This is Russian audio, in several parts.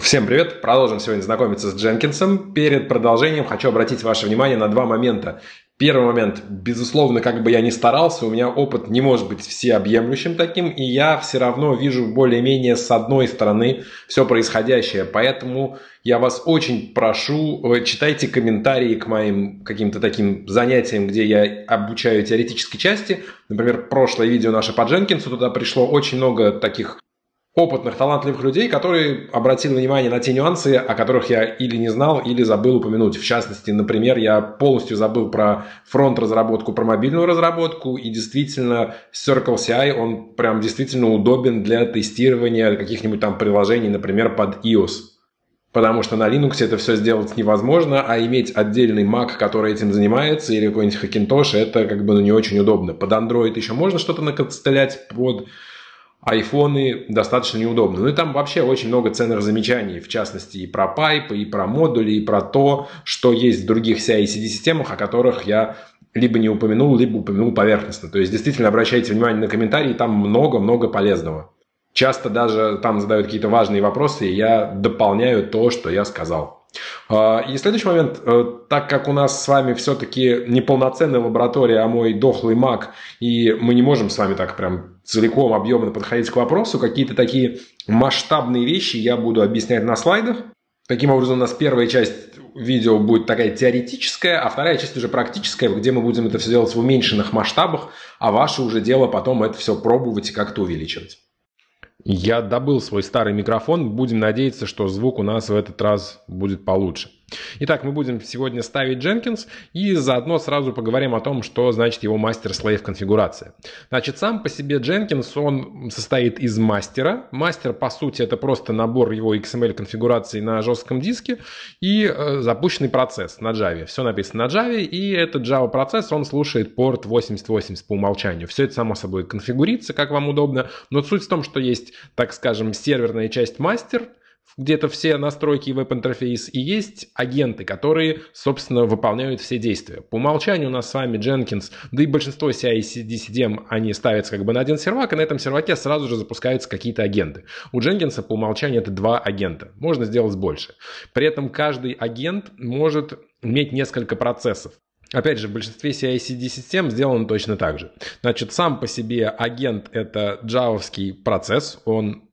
Всем привет! Продолжим сегодня знакомиться с Дженкинсом. Перед продолжением хочу обратить ваше внимание на два момента. Первый момент. Безусловно, как бы я ни старался, у меня опыт не может быть всеобъемлющим таким, и я все равно вижу более-менее с одной стороны все происходящее. Поэтому я вас очень прошу, э, читайте комментарии к моим каким-то таким занятиям, где я обучаю теоретической части. Например, прошлое видео наше по Дженкинсу, туда пришло очень много таких опытных, талантливых людей, которые обратили внимание на те нюансы, о которых я или не знал, или забыл упомянуть. В частности, например, я полностью забыл про фронт-разработку, про мобильную разработку, и действительно Circle CI, он прям действительно удобен для тестирования каких-нибудь там приложений, например, под iOS. Потому что на Linux это все сделать невозможно, а иметь отдельный Mac, который этим занимается, или какой-нибудь Hackintosh, это как бы ну, не очень удобно. Под Android еще можно что-то накостылять под айфоны достаточно неудобны, Ну и там вообще очень много ценных замечаний, в частности и про пайпы, и про модули, и про то, что есть в других CICD-системах, о которых я либо не упомянул, либо упомянул поверхностно. То есть действительно обращайте внимание на комментарии, там много-много полезного. Часто даже там задают какие-то важные вопросы, и я дополняю то, что я сказал. А, и следующий момент, э, так как у нас с вами все-таки не полноценная лаборатория, а мой дохлый маг, и мы не можем с вами так прям целиком объемно подходить к вопросу, какие-то такие масштабные вещи я буду объяснять на слайдах. Таким образом, у нас первая часть видео будет такая теоретическая, а вторая часть уже практическая, где мы будем это все делать в уменьшенных масштабах, а ваше уже дело потом это все пробовать и как-то увеличивать. Я добыл свой старый микрофон. Будем надеяться, что звук у нас в этот раз будет получше. Итак, мы будем сегодня ставить Jenkins и заодно сразу поговорим о том, что значит его мастер-слейв конфигурация. Значит, сам по себе Jenkins, он состоит из мастера. Мастер, по сути, это просто набор его XML конфигурации на жестком диске и э, запущенный процесс на Java. Все написано на Java, и этот Java процесс, он слушает порт 8080 по умолчанию. Все это само собой конфигурится, как вам удобно, но суть в том, что есть, так скажем, серверная часть мастер, где-то все настройки веб-интерфейс и есть агенты, которые, собственно, выполняют все действия. По умолчанию у нас с вами Jenkins, да и большинство CI и CDM, они ставятся как бы на один сервак, и а на этом серваке сразу же запускаются какие-то агенты. У Jenkins по умолчанию это два агента. Можно сделать больше. При этом каждый агент может иметь несколько процессов. Опять же, в большинстве CI-CD систем сделано точно так же. Значит, сам по себе агент — это джавовский процесс, он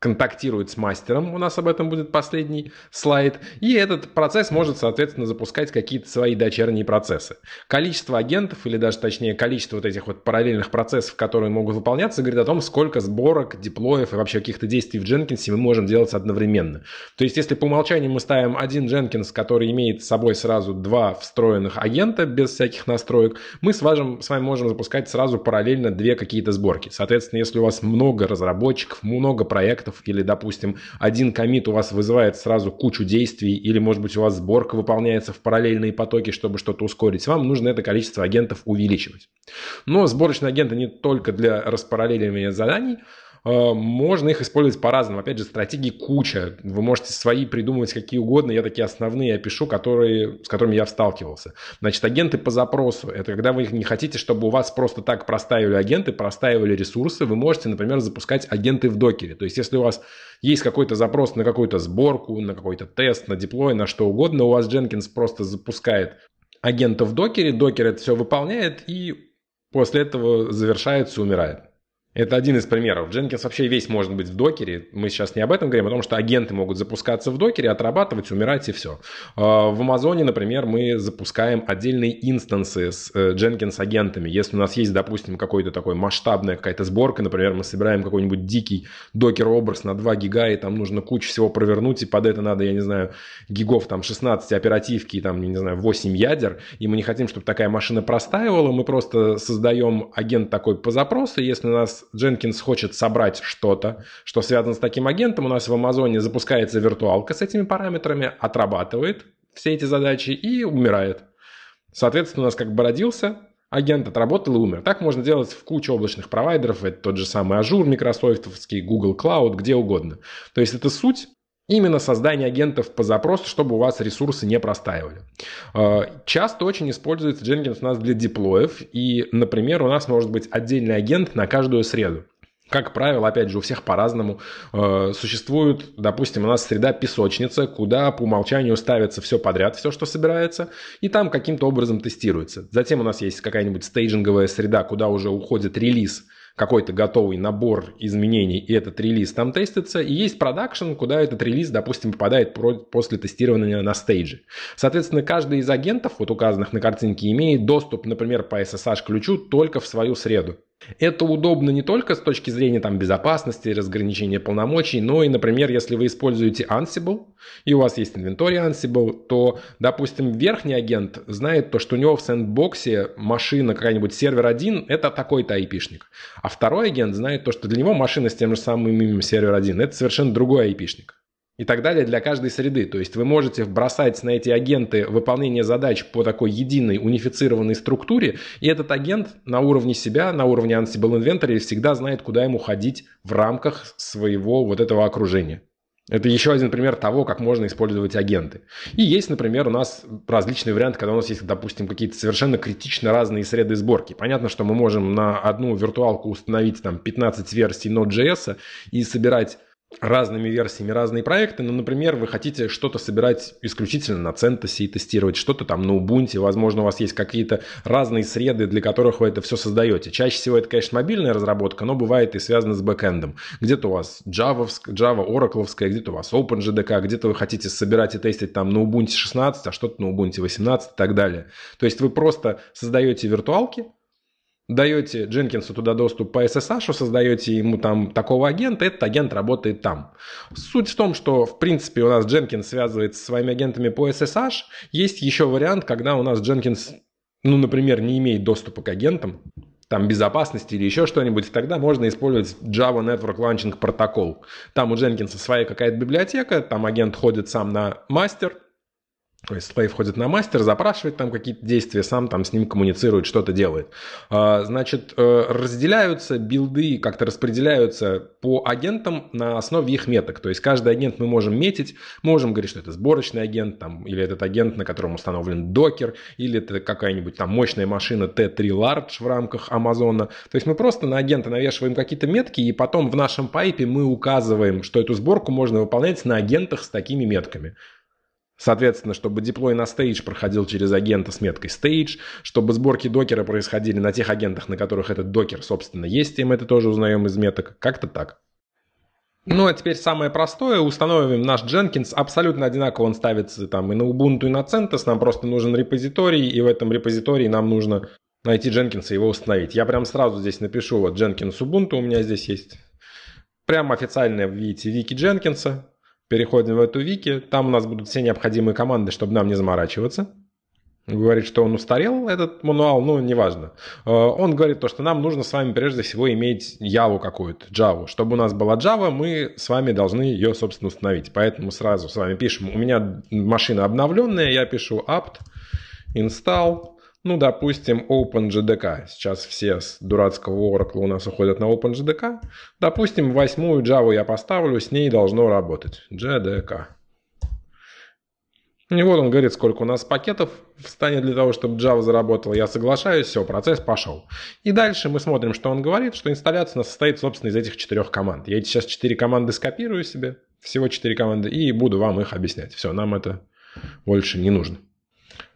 контактирует с мастером, у нас об этом будет последний слайд, и этот процесс может, соответственно, запускать какие-то свои дочерние процессы. Количество агентов, или даже точнее количество вот этих вот параллельных процессов, которые могут выполняться, говорит о том, сколько сборок, диплоев и вообще каких-то действий в Jenkins мы можем делать одновременно. То есть, если по умолчанию мы ставим один Jenkins, который имеет с собой сразу два встроенных агента без всяких настроек, мы с, вами, с вами можем запускать сразу параллельно две какие-то сборки. Соответственно, если у вас много разработчиков, много проектов, комитов, или, допустим, один комит у вас вызывает сразу кучу действий, или, может быть, у вас сборка выполняется в параллельные потоки, чтобы что-то ускорить, вам нужно это количество агентов увеличивать. Но сборочные агенты не только для распараллеливания заданий – Э, можно их использовать по-разному. Опять же, стратегий куча. Вы можете свои придумывать какие угодно. Я такие основные опишу, которые, с которыми я сталкивался. Значит, агенты по запросу. Это когда вы не хотите, чтобы у вас просто так простаивали агенты, простаивали ресурсы. Вы можете, например, запускать агенты в докере. То есть, если у вас есть какой-то запрос на какую-то сборку, на какой-то тест, на диплой, на что угодно, у вас Jenkins просто запускает агента в докере, докер это все выполняет и после этого завершается, умирает. Это один из примеров. Jenkins вообще весь может быть в докере. Мы сейчас не об этом говорим, а о том, что агенты могут запускаться в докере, отрабатывать, умирать и все. А, в Амазоне, например, мы запускаем отдельные инстансы с Jenkins э, агентами. Если у нас есть, допустим, какой-то такой масштабная какая-то сборка, например, мы собираем какой-нибудь дикий докер-образ на 2 гига, и там нужно кучу всего провернуть, и под это надо, я не знаю, гигов там 16 оперативки, и там, не знаю, 8 ядер, и мы не хотим, чтобы такая машина простаивала, мы просто создаем агент такой по запросу, если у нас Дженкинс, хочет собрать что-то, что связано с таким агентом. У нас в Амазоне запускается виртуалка с этими параметрами, отрабатывает все эти задачи и умирает. Соответственно, у нас как бы родился агент, отработал и умер. Так можно делать в куче облачных провайдеров. Это тот же самый Azure, Microsoft, Google Cloud, где угодно. То есть это суть Именно создание агентов по запросу, чтобы у вас ресурсы не простаивали. Э, часто очень используется Jenkins у нас для деплоев. и, например, у нас может быть отдельный агент на каждую среду. Как правило, опять же, у всех по-разному. Э, существует, допустим, у нас среда песочница, куда по умолчанию ставится все подряд, все, что собирается, и там каким-то образом тестируется. Затем у нас есть какая-нибудь стейджинговая среда, куда уже уходит релиз – какой-то готовый набор изменений, и этот релиз там тестится, и есть продакшн, куда этот релиз, допустим, попадает после тестирования на стейдже. Соответственно, каждый из агентов, вот указанных на картинке, имеет доступ, например, по SSH-ключу только в свою среду. Это удобно не только с точки зрения там, безопасности, разграничения полномочий, но и, например, если вы используете Ansible, и у вас есть инвентарь Ansible, то, допустим, верхний агент знает то, что у него в сэндбоксе машина какая-нибудь сервер 1 — это такой-то айпишник. А второй агент знает то, что для него машина с тем же самым именем сервер 1 — это совершенно другой айпишник и так далее для каждой среды. То есть вы можете бросать на эти агенты выполнение задач по такой единой унифицированной структуре, и этот агент на уровне себя, на уровне Ansible Inventory всегда знает, куда ему ходить в рамках своего вот этого окружения. Это еще один пример того, как можно использовать агенты. И есть, например, у нас различные варианты, когда у нас есть, допустим, какие-то совершенно критично разные среды сборки. Понятно, что мы можем на одну виртуалку установить там 15 версий Node.js и собирать разными версиями разные проекты, но, например, вы хотите что-то собирать исключительно на CentOS и тестировать, что-то там на Ubuntu, возможно, у вас есть какие-то разные среды, для которых вы это все создаете. Чаще всего это, конечно, мобильная разработка, но бывает и связано с бэкэндом. Где-то у вас Java, Java Oracle, где-то у вас OpenJDK, где-то вы хотите собирать и тестить там на Ubuntu 16, а что-то на Ubuntu 18 и так далее. То есть вы просто создаете виртуалки, даете Дженкинсу туда доступ по SSH, а, создаете ему там такого агента, этот агент работает там. Суть в том, что в принципе у нас Дженкинс связывается со своими агентами по SSH. А. Есть еще вариант, когда у нас Дженкинс, ну, например, не имеет доступа к агентам, там безопасности или еще что-нибудь, тогда можно использовать Java Network Launching протокол. Там у Дженкинса своя какая-то библиотека, там агент ходит сам на мастер – то есть Slave входит на мастер, запрашивает там какие-то действия, сам там с ним коммуницирует, что-то делает. А, значит, э, разделяются билды, как-то распределяются по агентам на основе их меток. То есть каждый агент мы можем метить, можем говорить, что это сборочный агент, там, или этот агент, на котором установлен докер, или это какая-нибудь там мощная машина T3 Large в рамках Амазона. То есть мы просто на агента навешиваем какие-то метки, и потом в нашем пайпе мы указываем, что эту сборку можно выполнять на агентах с такими метками. Соответственно, чтобы диплой на стейдж проходил через агента с меткой стейдж, чтобы сборки докера происходили на тех агентах, на которых этот докер, собственно, есть, и мы это тоже узнаем из меток. Как-то так. Ну, а теперь самое простое. Установим наш Jenkins. Абсолютно одинаково он ставится там и на Ubuntu, и на CentOS. Нам просто нужен репозиторий, и в этом репозитории нам нужно найти Jenkins и его установить. Я прям сразу здесь напишу вот Jenkins Ubuntu у меня здесь есть. Прям официально видите вики Jenkins переходим в эту вики, там у нас будут все необходимые команды, чтобы нам не заморачиваться. Говорит, что он устарел, этот мануал, ну, неважно. Э, он говорит то, что нам нужно с вами прежде всего иметь Яву какую-то, Java. Чтобы у нас была Java, мы с вами должны ее, собственно, установить. Поэтому сразу с вами пишем. У меня машина обновленная, я пишу apt install ну, допустим, OpenJDK. Сейчас все с дурацкого Oracle у нас уходят на OpenJDK. Допустим, восьмую Java я поставлю, с ней должно работать. JDK. И вот он говорит, сколько у нас пакетов встанет для того, чтобы Java заработала. Я соглашаюсь, все, процесс пошел. И дальше мы смотрим, что он говорит, что инсталляция у нас состоит, собственно, из этих четырех команд. Я эти сейчас четыре команды скопирую себе, всего четыре команды, и буду вам их объяснять. Все, нам это больше не нужно.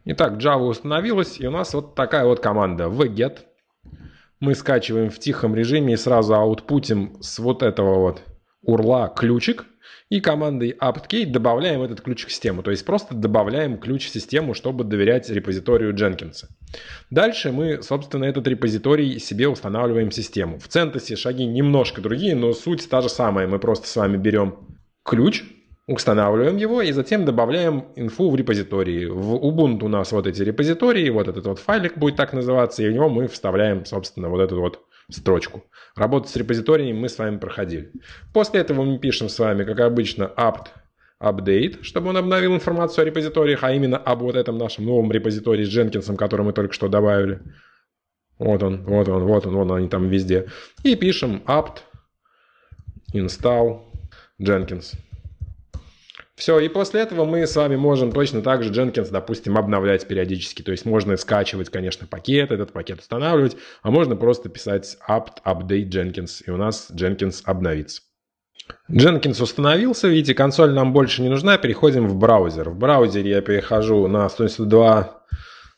Итак, Java установилась, и у нас вот такая вот команда wget. Мы скачиваем в тихом режиме и сразу аутпутим с вот этого вот урла ключик. И командой apt-key добавляем этот ключ к систему. То есть просто добавляем ключ в систему, чтобы доверять репозиторию Jenkins. Дальше мы, собственно, этот репозиторий себе устанавливаем в систему. В Центосе шаги немножко другие, но суть та же самая. Мы просто с вами берем ключ, устанавливаем его и затем добавляем инфу в репозитории. В Ubuntu у нас вот эти репозитории, вот этот вот файлик будет так называться, и в него мы вставляем, собственно, вот эту вот строчку. Работу с репозиторием мы с вами проходили. После этого мы пишем с вами, как обычно, apt update, чтобы он обновил информацию о репозиториях, а именно об вот этом нашем новом репозитории с Дженкинсом, который мы только что добавили. Вот он, вот он, вот он, вот они там везде. И пишем apt install Jenkins. Все, и после этого мы с вами можем точно так же Jenkins, допустим, обновлять периодически. То есть можно скачивать, конечно, пакет, этот пакет устанавливать, а можно просто писать apt update Jenkins, и у нас Jenkins обновится. Jenkins установился, видите, консоль нам больше не нужна, переходим в браузер. В браузере я перехожу на 102,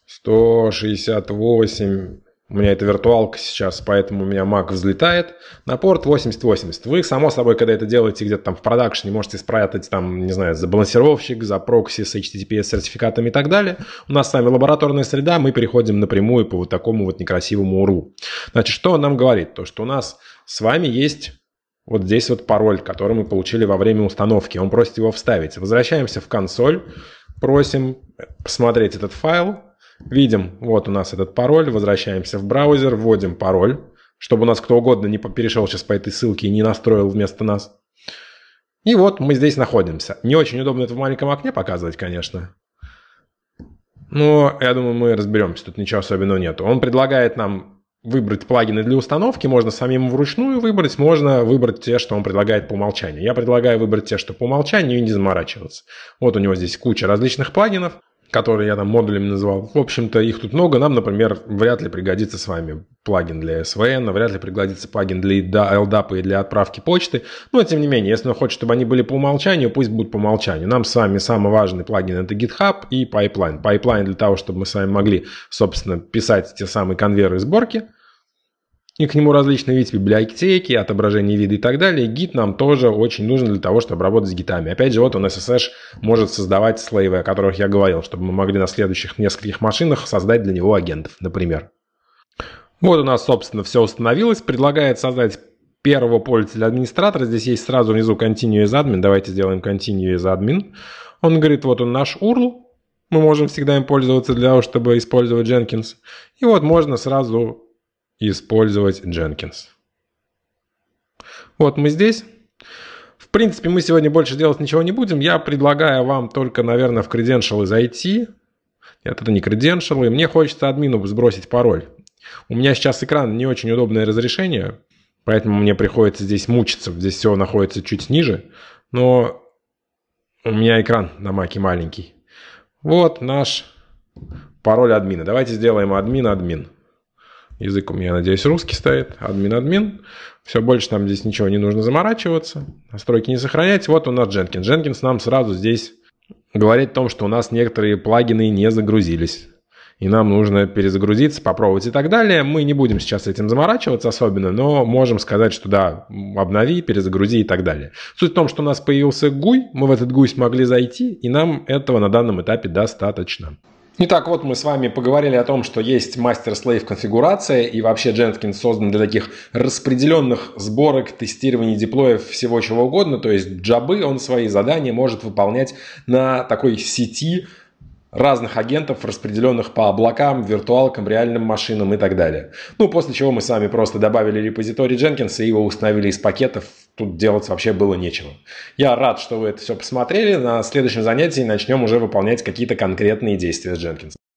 168, у меня это виртуалка сейчас, поэтому у меня Mac взлетает на порт 8080. Вы, само собой, когда это делаете где-то там в продакшне, можете спрятать там, не знаю, за балансировщик, за прокси с HTTPS сертификатами и так далее. У нас с вами лабораторная среда, мы переходим напрямую по вот такому вот некрасивому URL. Значит, что он нам говорит? То, что у нас с вами есть вот здесь вот пароль, который мы получили во время установки. Он просит его вставить. Возвращаемся в консоль, просим посмотреть этот файл, Видим, вот у нас этот пароль, возвращаемся в браузер, вводим пароль, чтобы у нас кто угодно не перешел сейчас по этой ссылке и не настроил вместо нас. И вот мы здесь находимся. Не очень удобно это в маленьком окне показывать, конечно. Но я думаю, мы разберемся, тут ничего особенного нет. Он предлагает нам выбрать плагины для установки, можно самим вручную выбрать, можно выбрать те, что он предлагает по умолчанию. Я предлагаю выбрать те, что по умолчанию и не заморачиваться. Вот у него здесь куча различных плагинов которые я там модулями называл. В общем-то, их тут много. Нам, например, вряд ли пригодится с вами плагин для SVN, вряд ли пригодится плагин для LDAP и для отправки почты. Но, тем не менее, если он хочет, чтобы они были по умолчанию, пусть будут по умолчанию. Нам с вами самый важный плагин – это GitHub и Pipeline. Pipeline для того, чтобы мы с вами могли, собственно, писать те самые конвейеры сборки – и к нему различные виды библиотеки, отображение вида и так далее. Гид нам тоже очень нужен для того, чтобы работать с гитами. Опять же, вот он SSH может создавать слейвы, о которых я говорил, чтобы мы могли на следующих нескольких машинах создать для него агентов, например. Вот у нас, собственно, все установилось. Предлагает создать первого пользователя администратора. Здесь есть сразу внизу continue as admin. Давайте сделаем continue as admin. Он говорит, вот он наш URL. Мы можем всегда им пользоваться для того, чтобы использовать Jenkins. И вот можно сразу использовать Jenkins. Вот мы здесь. В принципе, мы сегодня больше делать ничего не будем. Я предлагаю вам только, наверное, в креденшалы зайти. Нет, это не креденшалы. Мне хочется админу сбросить пароль. У меня сейчас экран не очень удобное разрешение, поэтому мне приходится здесь мучиться. Здесь все находится чуть ниже. Но у меня экран на маке маленький. Вот наш пароль админа. Давайте сделаем админ-админ. Язык у меня, надеюсь, русский стоит. Админ-админ. Все, больше нам здесь ничего не нужно заморачиваться. Настройки не сохранять. Вот у нас Jenkins. Jenkins нам сразу здесь говорит о том, что у нас некоторые плагины не загрузились. И нам нужно перезагрузиться, попробовать и так далее. Мы не будем сейчас этим заморачиваться особенно, но можем сказать, что да, обнови, перезагрузи и так далее. Суть в том, что у нас появился гуй, мы в этот гуй смогли зайти, и нам этого на данном этапе достаточно. Итак, вот мы с вами поговорили о том, что есть мастер-слейв конфигурация и вообще Jenkins создан для таких распределенных сборок, тестирований, деплоев, всего чего угодно. То есть джабы, он свои задания может выполнять на такой сети разных агентов, распределенных по облакам, виртуалкам, реальным машинам и так далее. Ну, после чего мы с вами просто добавили репозиторий Jenkins и его установили из пакетов тут делать вообще было нечего. Я рад, что вы это все посмотрели. На следующем занятии начнем уже выполнять какие-то конкретные действия с Jenkins.